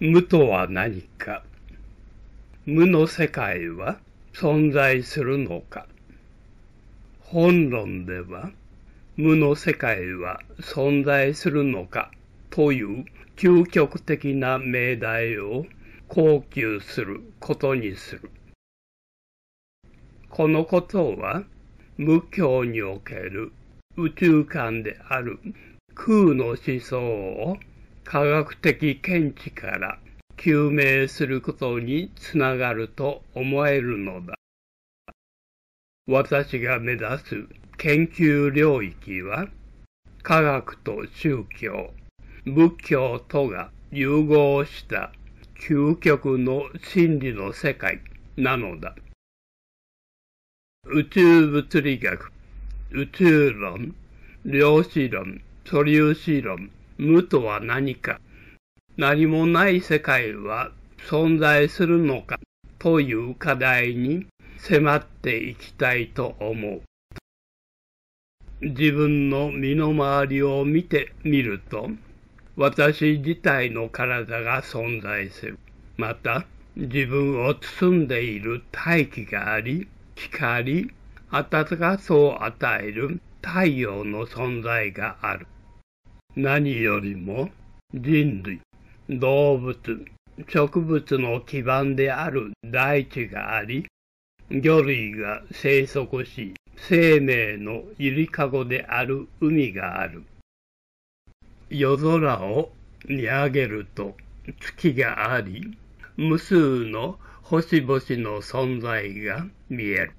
無とは何か無の世界は存在するのか本論では無の世界は存在するのかという究極的な命題を高級することにする。このことは無教における宇宙観である空の思想を科学的見地から究明することにつながると思えるのだ。私が目指す研究領域は、科学と宗教、仏教とが融合した究極の真理の世界なのだ。宇宙物理学、宇宙論、量子論、素粒子論、無とは何か、何もない世界は存在するのかという課題に迫っていきたいと思う。自分の身の回りを見てみると、私自体の体が存在する。また、自分を包んでいる大気があり、光、暖かさを与える太陽の存在がある。何よりも人類、動物、植物の基盤である大地があり、魚類が生息し、生命のゆりかごである海がある。夜空を見上げると月があり、無数の星々の存在が見える。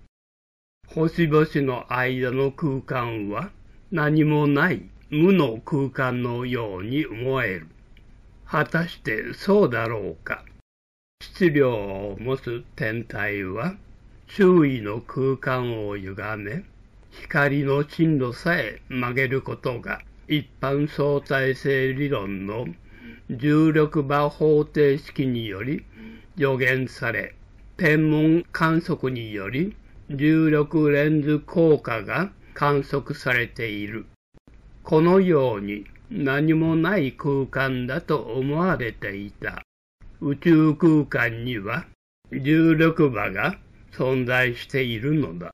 星々の間の空間は何もない無の空間のように思える。果たしてそうだろうか。質量を持つ天体は、周囲の空間を歪め、光の進路さえ曲げることが、一般相対性理論の重力場方程式により予言され、天文観測により重力レンズ効果が観測されている。このように何もない空間だと思われていた宇宙空間には重力場が存在しているのだ。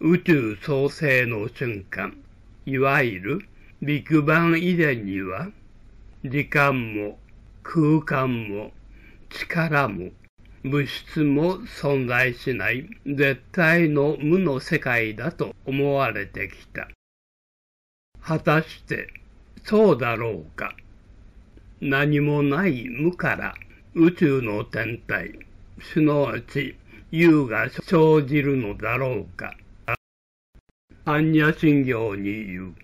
宇宙創生の瞬間、いわゆるビッグバン以前には時間も空間も力も物質も存在しない絶対の無の世界だと思われてきた。果たしてそうだろうか。何もない無から宇宙の天体、すなわち優が生じるのだろうか。般若心経に言う、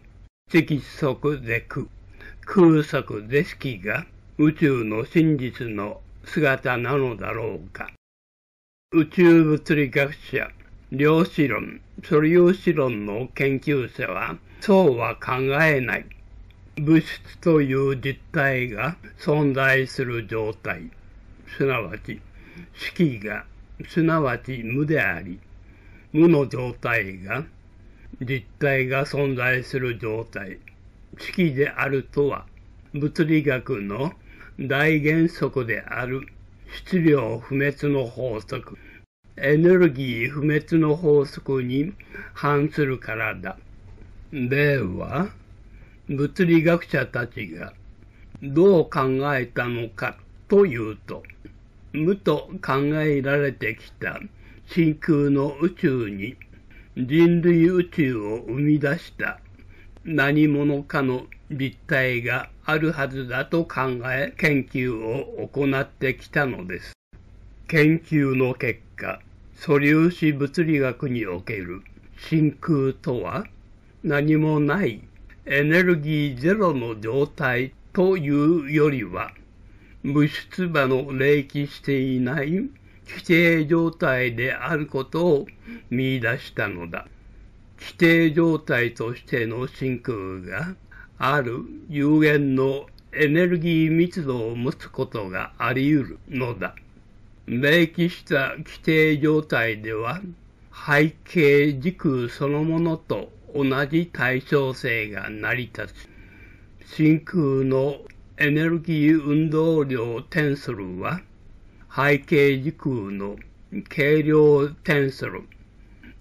色即是空、空即是色が宇宙の真実の姿なのだろうか。宇宙物理学者、量子論、素粒子論の研究者は、そうは考えない。物質という実体が存在する状態、すなわち、式が、すなわち無であり、無の状態が、実体が存在する状態、式であるとは、物理学の大原則である質量不滅の法則、エネルギー不滅の法則に反するからだ。では、物理学者たちがどう考えたのかというと、無と考えられてきた真空の宇宙に人類宇宙を生み出した何者かの実体があるはずだと考え研究を行ってきたのです。研究の結果、素粒子物理学における真空とは何もないエネルギーゼロの状態というよりは物質場の冷気していない規定状態であることを見出したのだ規定状態としての真空がある有限のエネルギー密度を持つことがあり得るのだ冷気した規定状態では背景軸そのものと同じ対称性が成り立つ。真空のエネルギー運動量テンソルは、背景時空の軽量テンソル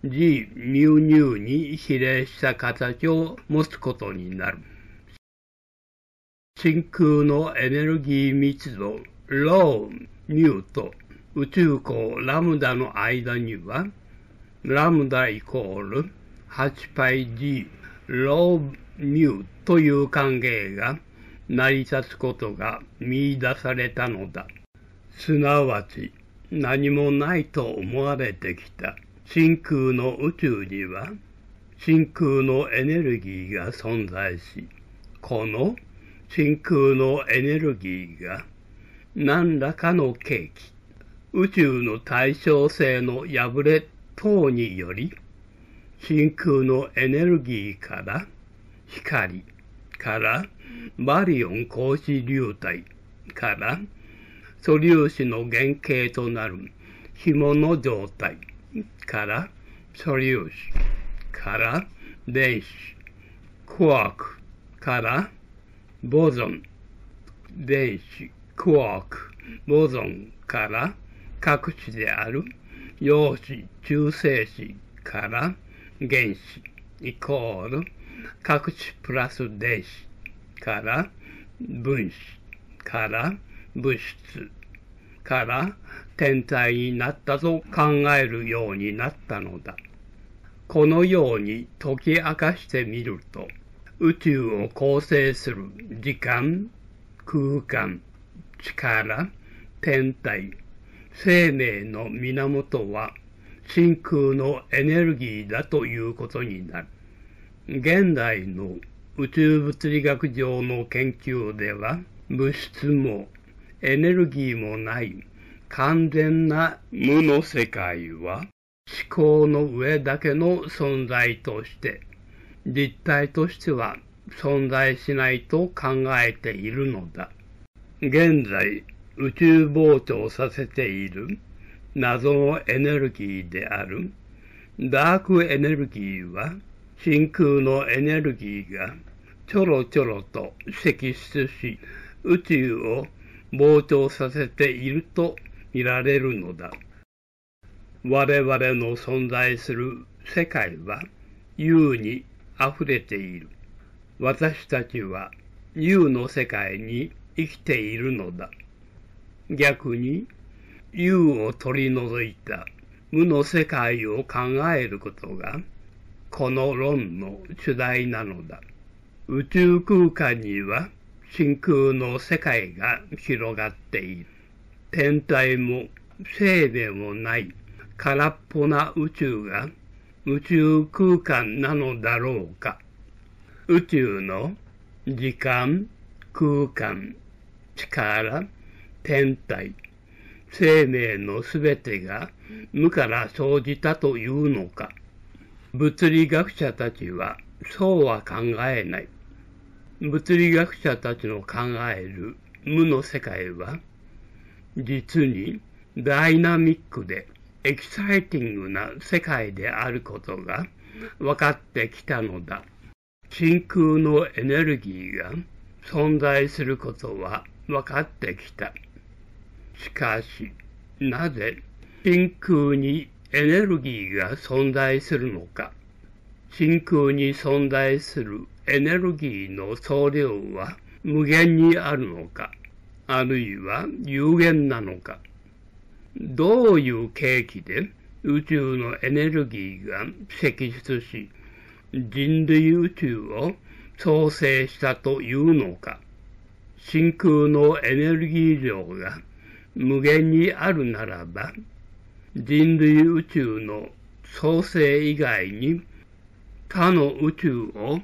G μ ュに比例した形を持つことになる。真空のエネルギー密度ローミューと宇宙港ラムダの間には、ラムダイコール 8πD ローミューという関係が成り立つことが見出されたのだ。すなわち何もないと思われてきた真空の宇宙には真空のエネルギーが存在し、この真空のエネルギーが何らかの契機、宇宙の対称性の破れ等により真空のエネルギーから光からバリオン光子流体から素粒子の原型となる紐の状態から素粒子から電子クワークからボゾン電子クワークボゾンから各種である陽子中性子から原子イコール各種プラス電子から分子から物質から天体になったと考えるようになったのだ。このように解き明かしてみると、宇宙を構成する時間、空間、力、天体、生命の源は真空のエネルギーだということになる。現代の宇宙物理学上の研究では、物質もエネルギーもない完全な無の世界は、思考の上だけの存在として、実体としては存在しないと考えているのだ。現在、宇宙膨張させている謎のエネルギーであるダークエネルギーは真空のエネルギーがちょろちょろと積出し宇宙を膨張させていると見られるのだ。我々の存在する世界は優に溢れている。私たちは優の世界に生きているのだ。逆に優を取り除いた無の世界を考えることが、この論の主題なのだ。宇宙空間には真空の世界が広がっている。天体も性でもない空っぽな宇宙が宇宙空間なのだろうか。宇宙の時間、空間、力、天体、生命のすべてが無から生じたというのか。物理学者たちはそうは考えない。物理学者たちの考える無の世界は、実にダイナミックでエキサイティングな世界であることが分かってきたのだ。真空のエネルギーが存在することは分かってきた。しかし、なぜ真空にエネルギーが存在するのか。真空に存在するエネルギーの総量は無限にあるのか、あるいは有限なのか。どういう契機で宇宙のエネルギーが積出し、人類宇宙を創生したというのか。真空のエネルギー量が無限にあるならば、人類宇宙の創生以外に他の宇宙を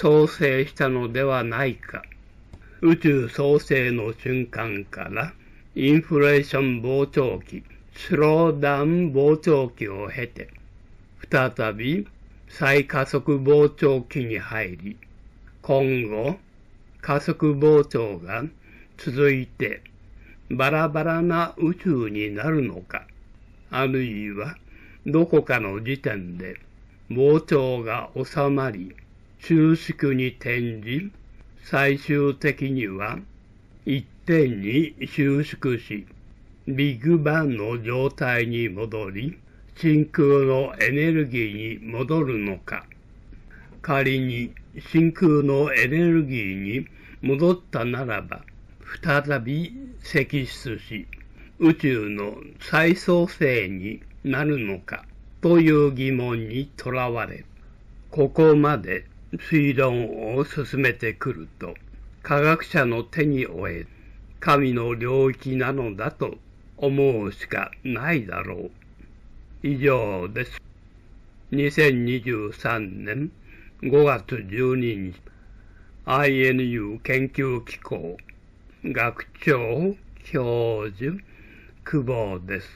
創生したのではないか。宇宙創生の瞬間からインフレーション膨張期、スローダウン膨張期を経て、再び再加速膨張期に入り、今後加速膨張が続いてバラバラな宇宙になるのか、あるいはどこかの時点で膨張が収まり、収縮に転じ、最終的には一点に収縮し、ビッグバンの状態に戻り、真空のエネルギーに戻るのか、仮に真空のエネルギーに戻ったならば、再び析出し、宇宙の再創生になるのかという疑問にとらわれ、ここまで推論を進めてくると、科学者の手に負え、神の領域なのだと思うしかないだろう。以上です。2023年5月12日、INU 研究機構学長教授久保です